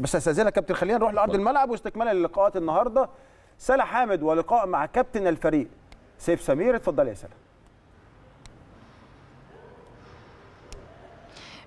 بس استاذنك كابتن خلينا نروح لارض الملعب واستكمالا للقاءات النهارده سلا حامد ولقاء مع كابتن الفريق سيف سمير اتفضل يا سلام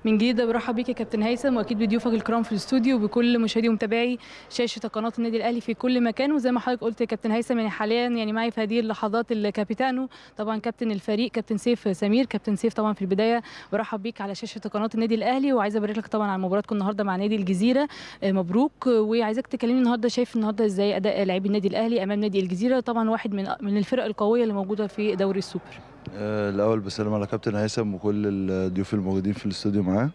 من جديد برحب بيك يا كابتن هيثم واكيد بضيوفك الكرام في الاستوديو وبكل مشاهدي ومتابعي شاشه قناه النادي الاهلي في كل مكان وزي ما حضرتك قلت يا كابتن هيثم يعني حاليا يعني معي في هذه اللحظات الكابيتانو طبعا كابتن الفريق كابتن سيف سمير كابتن سيف طبعا في البدايه برحب بيك على شاشه قناه النادي الاهلي وعايز ابارك لك طبعا على مباراتكم النهارده مع نادي الجزيره آه، مبروك وعايزاك تكلمني النهارده شايف النهارده ازاي اداء لاعبي النادي الاهلي امام نادي الجزيره طبعا واحد من من الفرق القويه اللي موجوده في دوري السوبر آه، الاول بسلم على كابتن هيثم وكل الضيوف الموجودين في الاستوديو معاه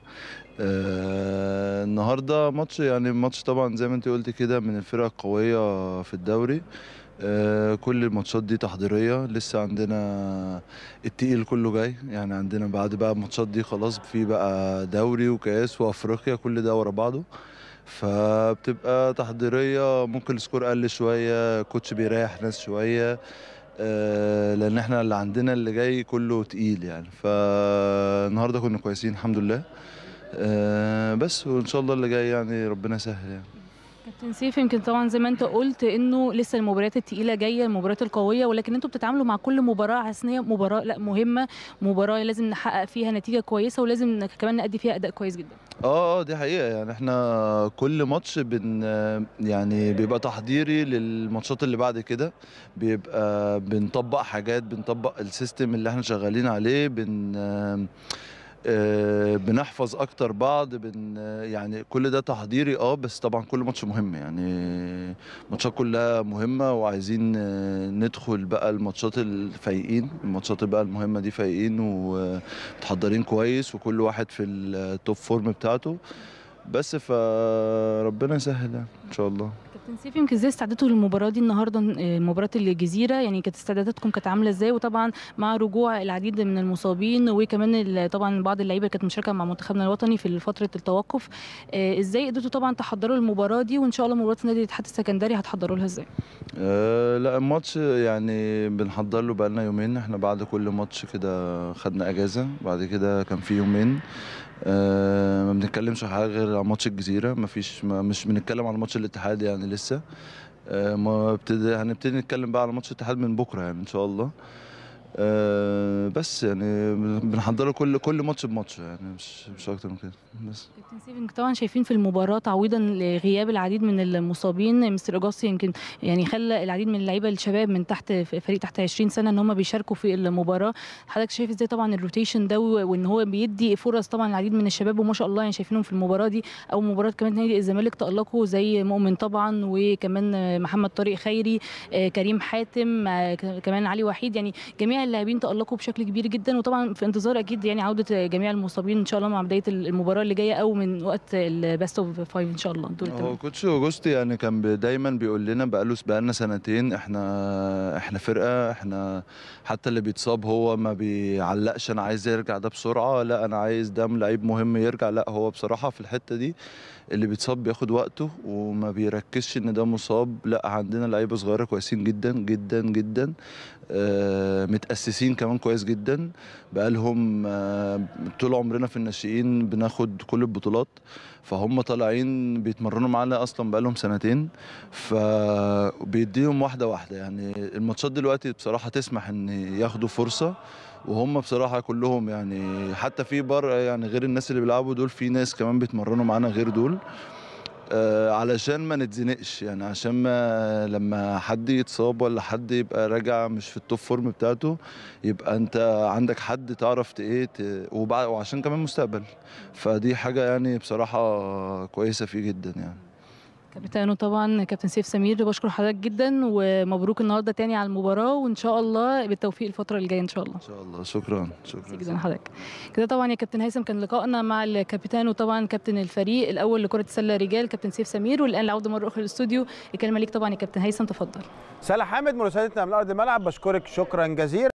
آه، النهارده ماتش يعني ماتش طبعا زي ما انت قلت كده من الفرق القويه في الدوري آه، كل الماتشات دي تحضيريه لسه عندنا التقيل كله جاي يعني عندنا بعد بقى الماتشات دي خلاص في بقى دوري وكاس وافريقيا كل ده ورا بعضه فبتبقى تحضيريه ممكن السكور قل شويه كوتش بيريح ناس شويه آه، لان احنا اللي عندنا اللي جاي كله تقيل يعني فالنهارده كنا كويسين الحمد لله آه، بس وان شاء الله اللي جاي يعني ربنا يسهل يعني كابتن سيف يمكن طبعا زي ما انت قلت انه لسه المباريات التقيله جايه المباريات القويه ولكن انتوا بتتعاملوا مع كل مباراه على ان مباراه لا مهمه مباراه لازم نحقق فيها نتيجه كويسه ولازم كمان نأدي فيها اداء كويس جدا اه اه دي حقيقه يعني احنا كل ماتش بن يعني بيبقى تحضيري للماتشات اللي بعد كده بيبقى بنطبق حاجات بنطبق السيستم اللي احنا شغالين عليه بن آه، بنحفظ اكتر بعض بن يعني كل ده تحضيري اه بس طبعا كل ماتش مهم يعني ماتشات كلها مهمه وعايزين آه، ندخل بقى الماتشات الفايقين الماتشات بقى المهمه دي فايقين ومتحضرين كويس وكل واحد في التوب فورم بتاعته بس فربنا يسهل يعني ان شاء الله كابتن سيف يمكن ازاي استعدادته للمباراه دي النهارده آه، مباراه الجزيره يعني كانت استعداداتكم كانت عامله ازاي وطبعا مع رجوع العديد من المصابين وكمان طبعا بعض اللعيبه كانت مشاركه مع منتخبنا الوطني في فتره التوقف آه، ازاي قدرتوا طبعا تحضروا المباراه دي وان شاء الله مباراه نادي الاتحاد السكندري هتحضروا لها ازاي؟ أه لا الماتش يعني بنحضر له بقالنا يومين احنا بعد كل ماتش كده خدنا اجازه بعد كده كان في يومين أه بنتكلمش حاجه غير عن ماتش الجزيره مفيش ما مش بنتكلم على ماتش الاتحاد يعني لسه آه، ما هنبتدي نتكلم بقى على ماتش الاتحاد من بكره يعني ان شاء الله أه بس يعني بنحضره كل كل ماتش بماتش يعني مش مش اكتر من كده بس كابتن سيفنج طبعا شايفين في المباراه تعويضا لغياب العديد من المصابين مستر اجاسي يمكن يعني خلى العديد من اللعيبه الشباب من تحت فريق تحت 20 سنه ان هم بيشاركوا في المباراه حضرتك شايف ازاي طبعا الروتيشن ده وان هو بيدي فرص طبعا العديد من الشباب وما شاء الله يعني شايفينهم في المباراه دي او مباراه كمان نادي الزمالك تالقوا زي مؤمن طبعا وكمان محمد طارق خيري آه كريم حاتم آه كمان علي وحيد يعني جميع جميع اللاعبين تألقوا بشكل كبير جدا وطبعا في انتظار اكيد يعني عوده جميع المصابين ان شاء الله مع بدايه المباراه اللي جايه او من وقت البيست اوف فايف ان شاء الله هو كوتش اوجست يعني كان دايما بيقول لنا بقاله لنا سنتين احنا احنا فرقه احنا حتى اللي بيتصاب هو ما بيعلقش انا عايز يرجع ده بسرعه لا انا عايز ده لعيب مهم يرجع لا هو بصراحه في الحته دي اللي بيتصاب بياخد وقته وما بيركزش ان ده مصاب لا عندنا لعيبه صغيره كويسين جدا جدا جدا آه متاسسين كمان كويس جدا بقالهم آه، طول عمرنا في الناشئين بناخد كل البطولات فهم طالعين بيتمرنوا معانا اصلا بقالهم سنتين فبيديهم واحده واحده يعني الماتشات دلوقتي بصراحه تسمح ان ياخدوا فرصه وهم بصراحه كلهم يعني حتى في بر يعني غير الناس اللي بيلعبوا دول في ناس كمان بيتمرنوا معانا غير دول آه، علشان ما نتزنقش يعني عشان ما لما حد يتصاب ولا حد يبقى راجع مش في التوب فورم بتاعته يبقى انت عندك حد تعرف ايه وعشان كمان مستقبل فدي حاجه يعني بصراحه كويسه فيه جدا يعني كابتن طبعا كابتن سيف سمير بشكر حضرتك جدا ومبروك النهارده تاني على المباراه وان شاء الله بالتوفيق الفتره الجايه ان شاء الله ان شاء الله شكرا شكرا جدا لحضرتك كده طبعا يا كابتن هيثم كان لقائنا مع الكابتن وطبعا كابتن الفريق الاول لكره السله رجال كابتن سيف سمير والان العوده مره اخرى للاستوديو الكلمه ليك طبعا يا كابتن هيثم تفضل سلام حامد مراسلتنا من ارض الملعب بشكرك شكرا جزيلا